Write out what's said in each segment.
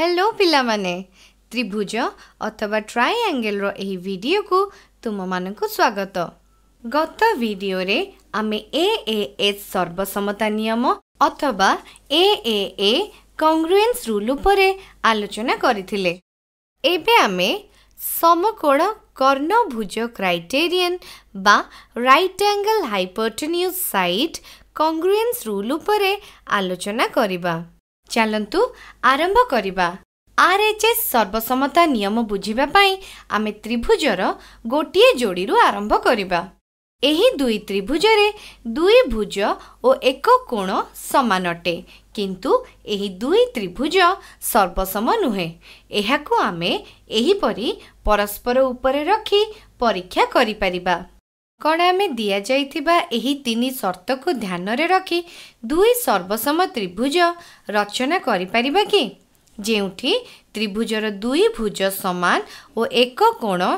hello ପିଲାମାନେ ତ୍ରିଭୁଜ ଅଥବା ଟ୍ରାଏଙ୍ଗେଲର ଏହି ଭିଡ଼ିଓକୁ ତୁମମାନଙ୍କୁ ସ୍ୱାଗତ ଗତ ଭିଡ଼ିଓରେ ଆମେ ଏ ଏ ଏସ୍ ସର୍ବସମତା ନିୟମ ଅଥବା ଏ ଏ ଏ କଂଗ୍ରୁଏନ୍ସ ରୁଲ୍ ଉପରେ ଆଲୋଚନା କରିଥିଲେ ଏବେ ଆମେ ସମକୋଣ କର୍ଣ୍ଣଭୁଜ କ୍ରାଇଟେରିଆନ୍ ବା right angle hypotenuse side congruence rule ଉପରେ ଆଲୋଚନା କରିବା ଚାଲନ୍ତୁ ଆରମ୍ଭ କରିବା ଆର୍ ଏଚ୍ ଏସ୍ ସର୍ବସମତା ନିୟମ ବୁଝିବା ପାଇଁ ଆମେ ତ୍ରିଭୁଜର ଗୋଟିଏ ଯୋଡ଼ିରୁ ଆରମ୍ଭ କରିବା ଏହି ଦୁଇ ତ୍ରିଭୁଜରେ ଦୁଇ ଭୁଜ ଓ ଏକ କୋଣ ସମାନ ଅଟେ କିନ୍ତୁ ଏହି ଦୁଇ ତ୍ରିଭୁଜ ସର୍ବସମ ନୁହେଁ ଏହାକୁ ଆମେ ଏହିପରି ପରସ୍ପର ଉପରେ ରଖି ପରୀକ୍ଷା କରିପାରିବା କ'ଣ ଆମେ ଦିଆଯାଇଥିବା ଏହି ତିନି ସର୍ତ୍ତକୁ ଧ୍ୟାନରେ ରଖି ଦୁଇ ସର୍ବସମ ତ୍ରିଭୁଜ ରଚନା କରିପାରିବା କି ଯେଉଁଠି ତ୍ରିଭୁଜର ଦୁଇ ଭୁଜ ସମାନ ଓ ଏକ କୋଣ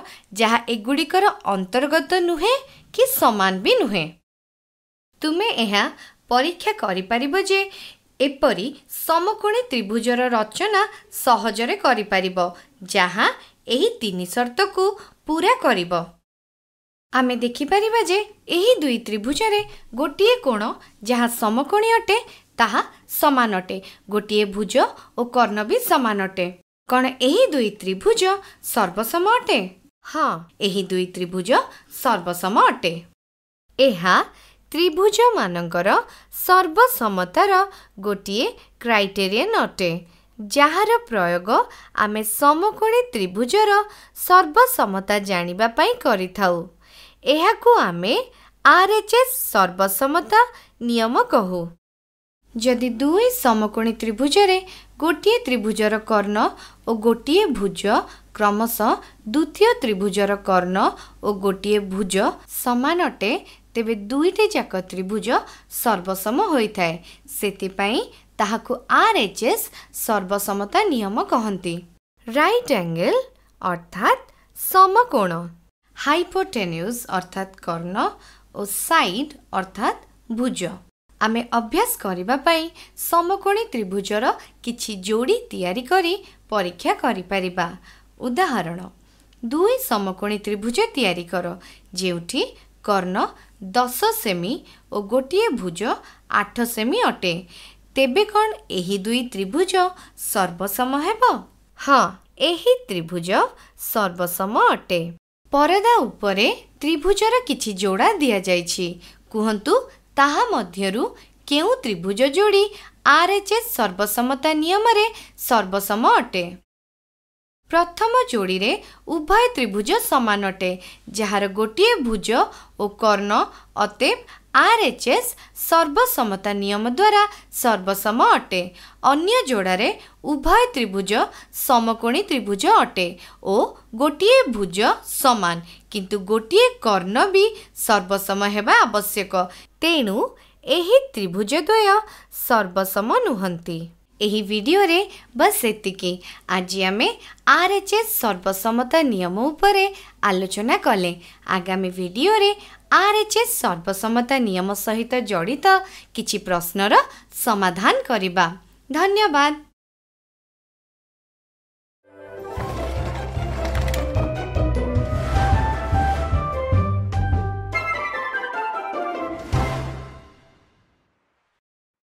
ଯାହା ଏଗୁଡ଼ିକର ଅନ୍ତର୍ଗତ ନୁହେଁ କି ସମାନ ବି ନୁହେଁ ତୁମେ ଏହା ପରୀକ୍ଷା କରିପାରିବ ଯେ ଏପରି ସମକୋଣୀ ତ୍ରିଭୁଜର ରଚନା ସହଜରେ କରିପାରିବ ଯାହା ଏହି ତିନି ସର୍ତ୍ତକୁ ପୁରା କରିବ ଆମେ ଦେଖିପାରିବା ଯେ ଏହି ଦୁଇ ତ୍ରିଭୁଜରେ ଗୋଟିଏ କୋଣ ଯାହା ସମକୋଣୀ ଅଟେ ତାହା ସମାନ ଅଟେ ଗୋଟିଏ ଭୁଜ ଓ କର୍ଣ୍ଣ ବି ସମାନ ଅଟେ କ'ଣ ଏହି ଦୁଇ ତ୍ରିଭୁଜ ସର୍ବସମ ଅଟେ ହଁ ଏହି ଦୁଇ ତ୍ରିଭୁଜ ସର୍ବସମ ଅଟେ ଏହା ତ୍ରିଭୁଜମାନଙ୍କର ସର୍ବସମତାର ଗୋଟିଏ କ୍ରାଇଟେରିଆନ୍ ଅଟେ ଯାହାର ପ୍ରୟୋଗ ଆମେ ସମକୋଣୀ ତ୍ରିଭୁଜର ସର୍ବସମତା ଜାଣିବା ପାଇଁ କରିଥାଉ ଏହାକୁ ଆମେ ଆର୍ ଏଚ୍ ଏସ୍ ସର୍ବସମ୍ମତ ନିୟମ କହୁ ଯଦି ଦୁଇ ସମକୋଣୀ ତ୍ରିଭୁଜରେ ଗୋଟିଏ ତ୍ରିଭୁଜର କର୍ଣ୍ଣ ଓ ଗୋଟିଏ ଭୁଜ କ୍ରମଶଃ ଦ୍ୱିତୀୟ ତ୍ରିଭୁଜର କର୍ଣ୍ଣ ଓ ଗୋଟିଏ ଭୁଜ ସମାନ ଅଟେ ତେବେ ଦୁଇଟି ଯାକ ତ୍ରିଭୁଜ ସର୍ବସମ ହୋଇଥାଏ ସେଥିପାଇଁ ତାହାକୁ ଆର୍ ଏଚ୍ ଏସ୍ ସର୍ବସମତା ନିୟମ କହନ୍ତି ରାଇଟ୍ ଆଙ୍ଗେଲ ଅର୍ଥାତ୍ ସମକୋଣ ହାଇପୋଟେନ୍ୟୁଜ୍ ଅର୍ଥାତ୍ କର୍ଣ୍ଣ ଓ ସାଇଡ୍ ଅର୍ଥାତ୍ ଭୁଜ ଆମେ ଅଭ୍ୟାସ କରିବା ପାଇଁ ସମକୋଣୀ ତ୍ରିଭୁଜର କିଛି ଯୋଡ଼ି ତିଆରି କରି ପରୀକ୍ଷା କରିପାରିବା ଉଦାହରଣ ଦୁଇ ସମକୋଣୀ ତ୍ରିଭୁଜ ତିଆରି କର ଯେଉଁଠି କର୍ଣ୍ଣ ଦଶ ସେମି ଓ ଗୋଟିଏ ଭୁଜ ଆଠ ସେମି ଅଟେ ତେବେ କ'ଣ ଏହି ଦୁଇ ତ୍ରିଭୁଜ ସର୍ବସମ ହେବ ହଁ ଏହି ତ୍ରିଭୁଜ ସର୍ବସମ ଅଟେ ପରଦା ଉପରେ ତ୍ରିଭୁଜର କିଛି ଯୋଡ଼ା ଦିଆଯାଇଛି କୁହନ୍ତୁ ତାହା ମଧ୍ୟରୁ କେଉଁ ତ୍ରିଭୁଜ ଯୋଡ଼ି ଆର୍ ଏଚ୍ ଏସ୍ ସର୍ବସମତା ନିୟମରେ ସର୍ବସମ ଅଟେ ପ୍ରଥମ ଯୋଡ଼ିରେ ଉଭୟ ତ୍ରିଭୁଜ ସମାନ ଅଟେ ଯାହାର ଗୋଟିଏ ଭୁଜ ଓ କର୍ଣ୍ଣ ଅତେ ଆର୍ ଏଚ୍ ଏସ୍ ସର୍ବସମତା ନିୟମ ଦ୍ୱାରା ସର୍ବସମ ଅଟେ ଅନ୍ୟ ଯୋଡ଼ାରେ ଉଭୟ ତ୍ରିଭୁଜ ସମକୋଣୀ ତ୍ରିଭୁଜ ଅଟେ ଓ ଗୋଟିଏ ଭୁଜ ସମାନ କିନ୍ତୁ ଗୋଟିଏ କର୍ଣ୍ଣ ବି ସର୍ବସମ ହେବା ଆବଶ୍ୟକ ତେଣୁ ଏହି ତ୍ରିଭୁଜ ଦ୍ୱୟ ସର୍ବସମ ନୁହନ୍ତି ଏହି ଭିଡ଼ିଓରେ ବସ୍ ଏତିକି ଆଜି ଆମେ ଆର୍ ଏଚ୍ ଏସ୍ ସର୍ବସମ୍ମତା ନିୟମ ଉପରେ ଆଲୋଚନା କଲେ ଆଗାମୀ ଭିଡ଼ିଓରେ ଆର୍ ଏଚ୍ ଏସ୍ ସର୍ବସମ୍ମତା ନିୟମ ସହିତ ଜଡ଼ିତ କିଛି ପ୍ରଶ୍ନର ସମାଧାନ କରିବା ଧନ୍ୟବାଦ